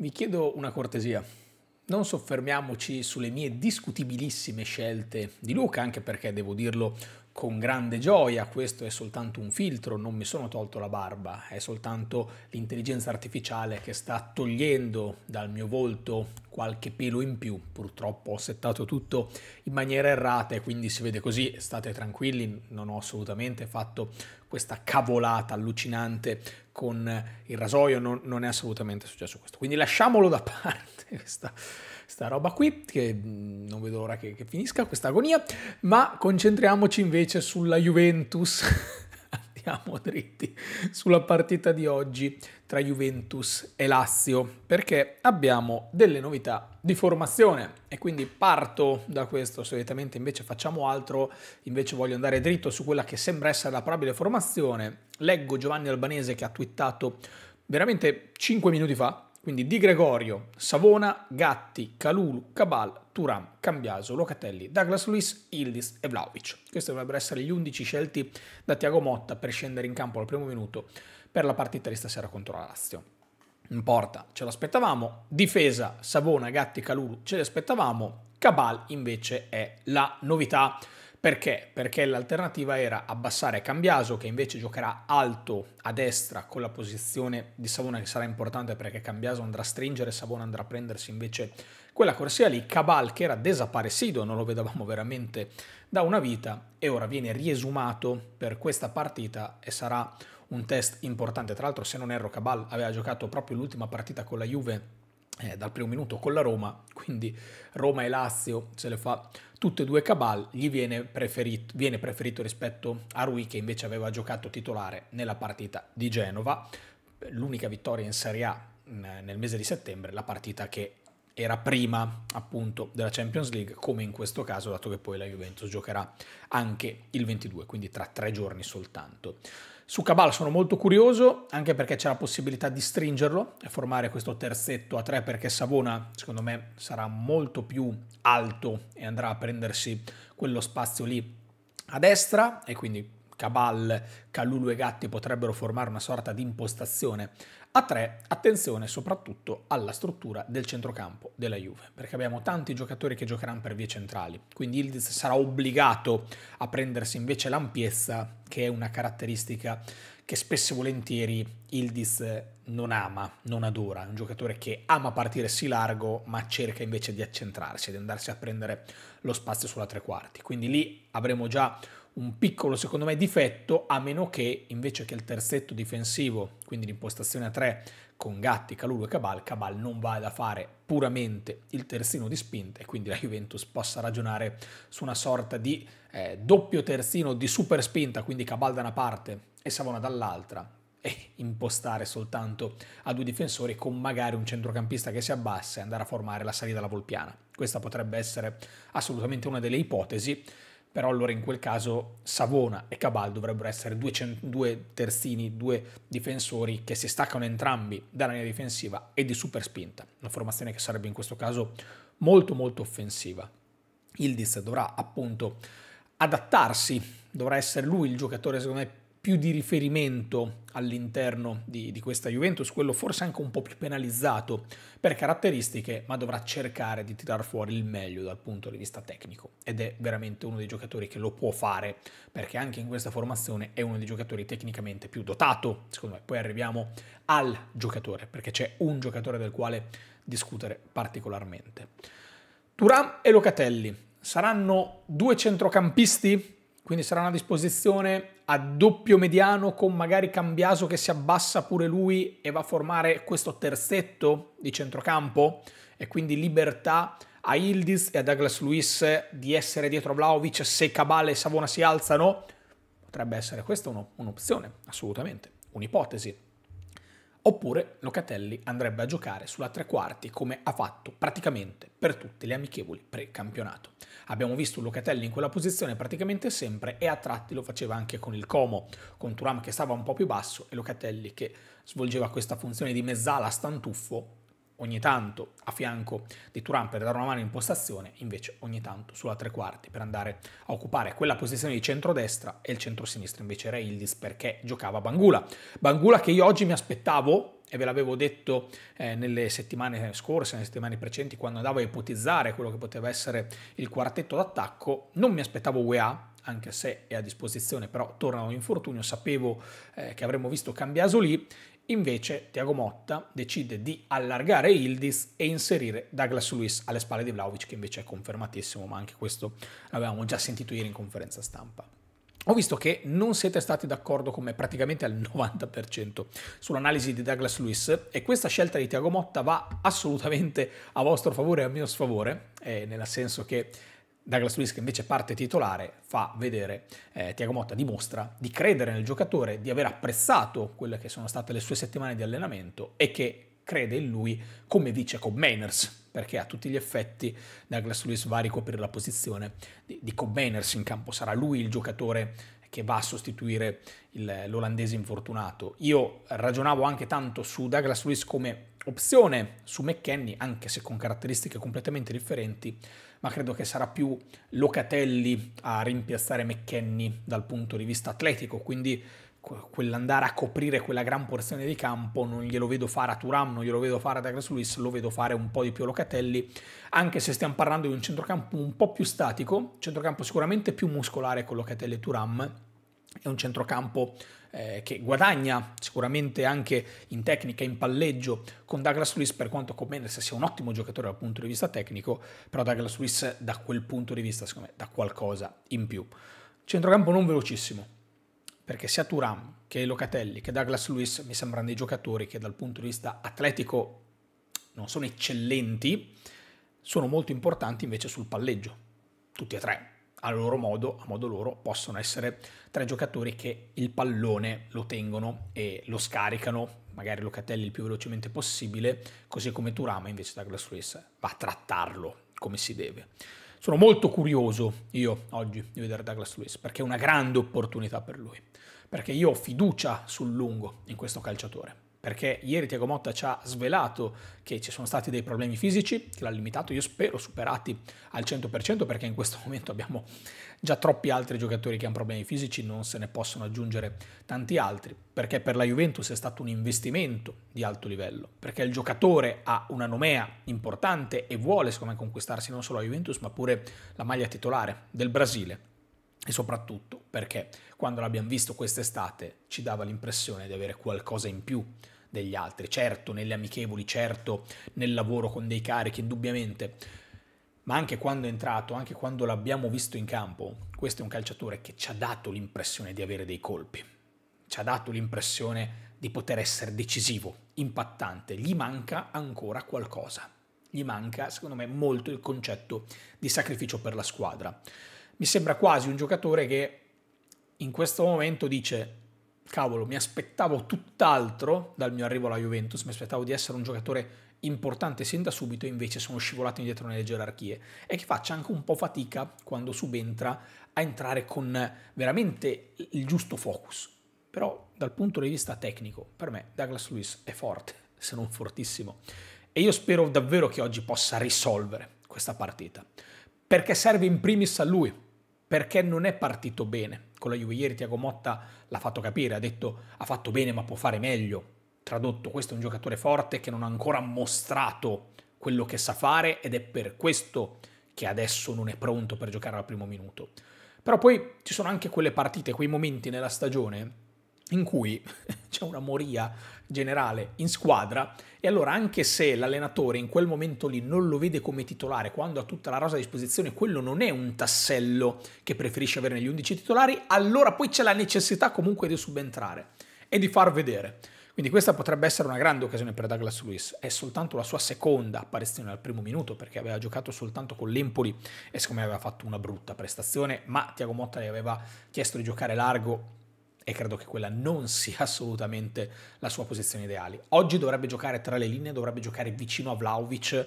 vi chiedo una cortesia. Non soffermiamoci sulle mie discutibilissime scelte di Luca, anche perché devo dirlo con grande gioia, questo è soltanto un filtro, non mi sono tolto la barba, è soltanto l'intelligenza artificiale che sta togliendo dal mio volto qualche pelo in più. Purtroppo ho settato tutto in maniera errata e quindi si vede così, state tranquilli, non ho assolutamente fatto questa cavolata allucinante con il rasoio, non, non è assolutamente successo questo. Quindi lasciamolo da parte questa, questa roba qui, che mm, non vedo l'ora che, che finisca questa agonia, ma concentriamoci invece sulla Juventus. andiamo dritti sulla partita di oggi tra Juventus e Lazio, perché abbiamo delle novità di formazione e quindi parto da questo, solitamente invece facciamo altro, invece voglio andare dritto su quella che sembra essere la probabile formazione. Leggo Giovanni Albanese che ha twittato veramente 5 minuti fa quindi Di Gregorio, Savona, Gatti, Calulu, Cabal, Turam, Cambiaso, Locatelli, Douglas Luis, Ildis e Vlaovic. Questi dovrebbero essere gli 11 scelti da Tiago Motta per scendere in campo al primo minuto per la partita di stasera contro la Lazio. In porta ce l'aspettavamo, difesa Savona, Gatti, Calulu ce l'aspettavamo, Cabal invece è la novità. Perché? Perché l'alternativa era abbassare Cambiaso che invece giocherà alto a destra con la posizione di Savona che sarà importante perché Cambiaso andrà a stringere, Savona andrà a prendersi invece quella corsia lì, Cabal che era desaparecido, non lo vedevamo veramente da una vita e ora viene riesumato per questa partita e sarà un test importante. Tra l'altro se non erro Cabal aveva giocato proprio l'ultima partita con la Juve eh, dal primo minuto con la Roma, quindi Roma e Lazio se le fa tutte e due Cabal, gli viene preferito, viene preferito rispetto a Rui che invece aveva giocato titolare nella partita di Genova, l'unica vittoria in Serie A mm, nel mese di settembre, la partita che era prima appunto della Champions League, come in questo caso, dato che poi la Juventus giocherà anche il 22, quindi tra tre giorni soltanto. Su Cabal sono molto curioso, anche perché c'è la possibilità di stringerlo e formare questo terzetto a tre, perché Savona, secondo me, sarà molto più alto e andrà a prendersi quello spazio lì a destra e quindi Cabal, Calulu e Gatti potrebbero formare una sorta di impostazione. A tre, attenzione soprattutto alla struttura del centrocampo della Juve, perché abbiamo tanti giocatori che giocheranno per vie centrali, quindi Ildiz sarà obbligato a prendersi invece l'ampiezza, che è una caratteristica che spesso e volentieri Ildiz non ama, non adora, è un giocatore che ama partire sì largo, ma cerca invece di accentrarsi, di andarsi a prendere lo spazio sulla tre quarti. Quindi lì avremo già un piccolo, secondo me, difetto, a meno che invece che il terzetto difensivo, quindi l'impostazione a tre con Gatti, Calulu e Cabal, Cabal non vada a fare puramente il terzino di spinta e quindi la Juventus possa ragionare su una sorta di eh, doppio terzino di super spinta, quindi Cabal da una parte e Savona dall'altra, e impostare soltanto a due difensori con magari un centrocampista che si abbassa e andare a formare la salita alla Volpiana. Questa potrebbe essere assolutamente una delle ipotesi però allora in quel caso Savona e Cabal dovrebbero essere due, due, terzini, due difensori che si staccano entrambi dalla linea difensiva e di super spinta, una formazione che sarebbe in questo caso molto molto offensiva. Ildiz dovrà appunto adattarsi, dovrà essere lui il giocatore secondo me più di riferimento all'interno di, di, questa Juventus, quello forse anche un po' più penalizzato per caratteristiche, ma dovrà cercare di tirar fuori il meglio dal punto di vista tecnico. Ed è veramente uno dei giocatori che lo può fare, perché anche in questa formazione è uno dei giocatori tecnicamente più dotato, secondo me. Poi arriviamo al giocatore, perché c'è un giocatore del quale discutere particolarmente. Turam e Locatelli saranno due centrocampisti, quindi saranno a disposizione a doppio mediano con magari Cambiaso che si abbassa pure lui e va a formare questo terzetto di centrocampo e quindi libertà a Ildiz e a Douglas Luiz di essere dietro Vlaovic se Cabale e Savona si alzano? Potrebbe essere questa un'opzione, assolutamente, un'ipotesi. Oppure Locatelli andrebbe a giocare sulla tre quarti come ha fatto praticamente per tutte le amichevoli pre-campionato. Abbiamo visto Locatelli in quella posizione praticamente sempre e a tratti lo faceva anche con il Como, con Turam che stava un po' più basso e Locatelli che svolgeva questa funzione di mezzala stantuffo ogni tanto a fianco di Turan per dare una mano in impostazione, invece ogni tanto sulla tre quarti per andare a occupare quella posizione di centrodestra e il centrosinistra invece era Ildis perché giocava Bangula. Bangula che io oggi mi aspettavo e ve l'avevo detto eh, nelle settimane scorse, nelle settimane precedenti, quando andavo a ipotizzare quello che poteva essere il quartetto d'attacco, non mi aspettavo UEA, anche se è a disposizione, però torna un infortunio, sapevo eh, che avremmo visto Cambiaso lì Invece Tiago Motta decide di allargare Ildis e inserire Douglas Luis alle spalle di Vlaovic che invece è confermatissimo, ma anche questo l'avevamo già sentito ieri in conferenza stampa. Ho visto che non siete stati d'accordo come praticamente al 90% sull'analisi di Douglas Luiz e questa scelta di Tiago Motta va assolutamente a vostro favore e a mio sfavore, eh, nel senso che Douglas Luiz, che invece parte titolare, fa vedere, eh, Tiago Motta dimostra di credere nel giocatore, di aver apprezzato quelle che sono state le sue settimane di allenamento e che crede in lui come vice con perché a tutti gli effetti Douglas Luiz va a ricoprire la posizione di, di Cobb in campo, sarà lui il giocatore che va a sostituire il, l'olandese infortunato. Io ragionavo anche tanto su Douglas Luiz come opzione su McKenny, anche se con caratteristiche completamente differenti, ma credo che sarà più Locatelli a rimpiazzare McKenny dal punto di vista atletico, quindi quell'andare a coprire quella gran porzione di campo non glielo vedo fare a Turam, non glielo vedo fare a Douglas Luis, lo vedo fare un po' di più a Locatelli, anche se stiamo parlando di un centrocampo un po' più statico, centrocampo sicuramente più muscolare con Locatelli e Turam, è un centrocampo eh, che guadagna sicuramente anche in tecnica, in palleggio con Douglas Lewis per quanto Comendes sia un ottimo giocatore dal punto di vista tecnico, però Douglas Lewis da quel punto di vista, secondo me, dà qualcosa in più. Centrocampo non velocissimo, perché sia Turam che Locatelli che Douglas Lewis mi sembrano dei giocatori che dal punto di vista atletico non sono eccellenti, sono molto importanti invece sul palleggio, tutti e tre, a loro modo, a modo loro, possono essere tre giocatori che il pallone lo tengono e lo scaricano, magari Locatelli il più velocemente possibile, così come Turama invece Douglas Glass va a trattarlo come si deve. Sono molto curioso io oggi di vedere Douglas Luiz perché è una grande opportunità per lui, perché io ho fiducia sul lungo in questo calciatore perché ieri Tiago Motta ci ha svelato che ci sono stati dei problemi fisici che l'ha limitato, io spero superati al 100% perché in questo momento abbiamo già troppi altri giocatori che hanno problemi fisici, non se ne possono aggiungere tanti altri, perché per la Juventus è stato un investimento di alto livello, perché il giocatore ha una nomea importante e vuole secondo me conquistarsi non solo la Juventus ma pure la maglia titolare del Brasile e soprattutto perché quando l'abbiamo visto quest'estate ci dava l'impressione di avere qualcosa in più degli altri, certo nelle amichevoli, certo nel lavoro con dei carichi, indubbiamente, ma anche quando è entrato, anche quando l'abbiamo visto in campo, questo è un calciatore che ci ha dato l'impressione di avere dei colpi, ci ha dato l'impressione di poter essere decisivo, impattante, gli manca ancora qualcosa, gli manca secondo me molto il concetto di sacrificio per la squadra mi sembra quasi un giocatore che in questo momento dice cavolo, mi aspettavo tutt'altro dal mio arrivo alla Juventus, mi aspettavo di essere un giocatore importante sin da subito, invece sono scivolato indietro nelle gerarchie e che faccia anche un po' fatica quando subentra a entrare con veramente il giusto focus. Però dal punto di vista tecnico, per me Douglas Lewis è forte, se non fortissimo. E io spero davvero che oggi possa risolvere questa partita, perché serve in primis a lui, perché non è partito bene. Con la Juve ieri Tiago Motta l'ha fatto capire, ha detto ha fatto bene ma può fare meglio. Tradotto, questo è un giocatore forte che non ha ancora mostrato quello che sa fare ed è per questo che adesso non è pronto per giocare al primo minuto. Però poi ci sono anche quelle partite, quei momenti nella stagione in cui c'è una moria generale in squadra e allora anche se l'allenatore in quel momento lì non lo vede come titolare quando ha tutta la rosa a disposizione, quello non è un tassello che preferisce avere negli 11 titolari, allora poi c'è la necessità comunque di subentrare e di far vedere. Quindi questa potrebbe essere una grande occasione per Douglas Lewis, è soltanto la sua seconda apparizione al primo minuto perché aveva giocato soltanto con l'Empoli e secondo me aveva fatto una brutta prestazione, ma Tiago Motta gli aveva chiesto di giocare largo e credo che quella non sia assolutamente la sua posizione ideale. Oggi dovrebbe giocare tra le linee, dovrebbe giocare vicino a Vlaovic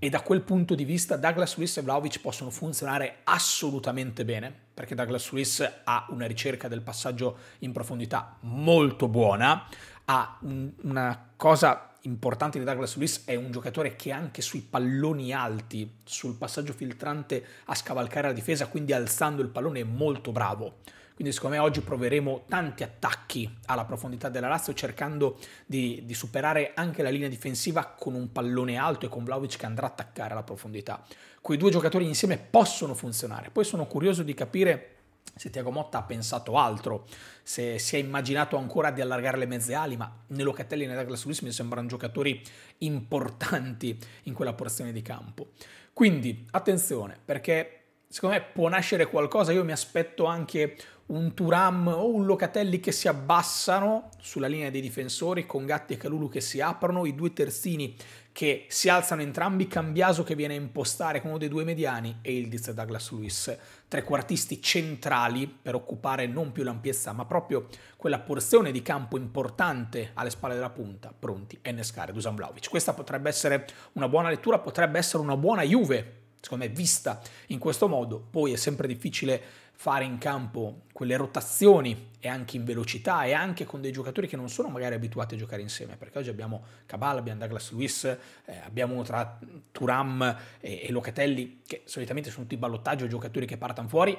e da quel punto di vista Douglas Luiz e Vlaovic possono funzionare assolutamente bene, perché Douglas Luiz ha una ricerca del passaggio in profondità molto buona, ha un, una cosa importante di Douglas Luiz è un giocatore che anche sui palloni alti, sul passaggio filtrante a scavalcare la difesa, quindi alzando il pallone è molto bravo quindi secondo me oggi proveremo tanti attacchi alla profondità della Lazio cercando di, di superare anche la linea difensiva con un pallone alto e con Vlaovic che andrà a attaccare alla profondità. Quei due giocatori insieme possono funzionare. Poi sono curioso di capire se Tiago Motta ha pensato altro, se si è immaginato ancora di allargare le mezze ali, ma né Locatelli né Douglas Luiz mi sembrano giocatori importanti in quella porzione di campo. Quindi attenzione, perché secondo me può nascere qualcosa, io mi aspetto anche un Turam o un Locatelli che si abbassano sulla linea dei difensori con Gatti e Calulu che si aprono, i due terzini che si alzano entrambi, Cambiaso che viene a impostare con uno dei due mediani e Ildiz e Douglas Lewis, quartisti centrali per occupare non più l'ampiezza ma proprio quella porzione di campo importante alle spalle della punta, pronti a innescare Dusan Vlaovic. Questa potrebbe essere una buona lettura, potrebbe essere una buona Juve secondo me, vista in questo modo, poi è sempre difficile fare in campo quelle rotazioni e anche in velocità e anche con dei giocatori che non sono magari abituati a giocare insieme, perché oggi abbiamo Cabal, abbiamo Douglas Luis, eh, abbiamo tra Turam e, e Locatelli, che solitamente sono tutti ballottaggio, giocatori che partano fuori,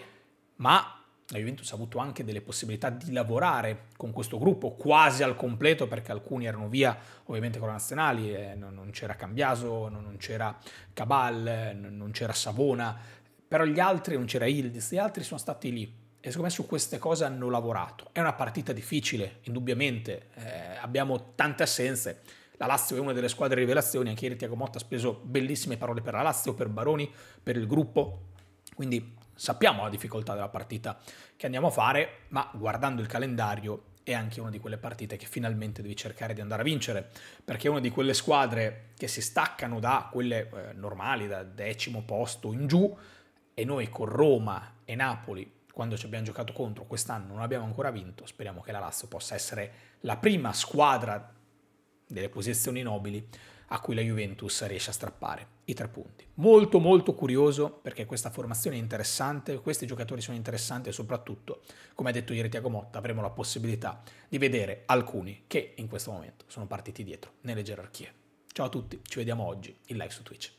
ma la Juventus ha avuto anche delle possibilità di lavorare con questo gruppo quasi al completo perché alcuni erano via ovviamente con la nazionale, eh, non, non, c'era Cambiaso, non, non c'era Cabal, eh, non c'era Savona, però gli altri, non c'era Ildis, gli altri sono stati lì e secondo me su queste cose hanno lavorato. È una partita difficile, indubbiamente, eh, abbiamo tante assenze. La Lazio è una delle squadre rivelazioni, anche ieri Tiago Motta ha speso bellissime parole per la Lazio, per Baroni, per il gruppo, quindi Sappiamo la difficoltà della partita che andiamo a fare, ma guardando il calendario è anche una di quelle partite che finalmente devi cercare di andare a vincere, perché è una di quelle squadre che si staccano da quelle eh, normali, dal decimo posto in giù, e noi con Roma e Napoli, quando ci abbiamo giocato contro quest'anno, non abbiamo ancora vinto, speriamo che la Lazio possa essere la prima squadra delle posizioni nobili a cui la Juventus riesce a strappare i tre punti. Molto molto curioso perché questa formazione è interessante, questi giocatori sono interessanti e soprattutto, come ha detto ieri Tiago Motta, avremo la possibilità di vedere alcuni che in questo momento sono partiti dietro nelle gerarchie. Ciao a tutti, ci vediamo oggi in live su Twitch.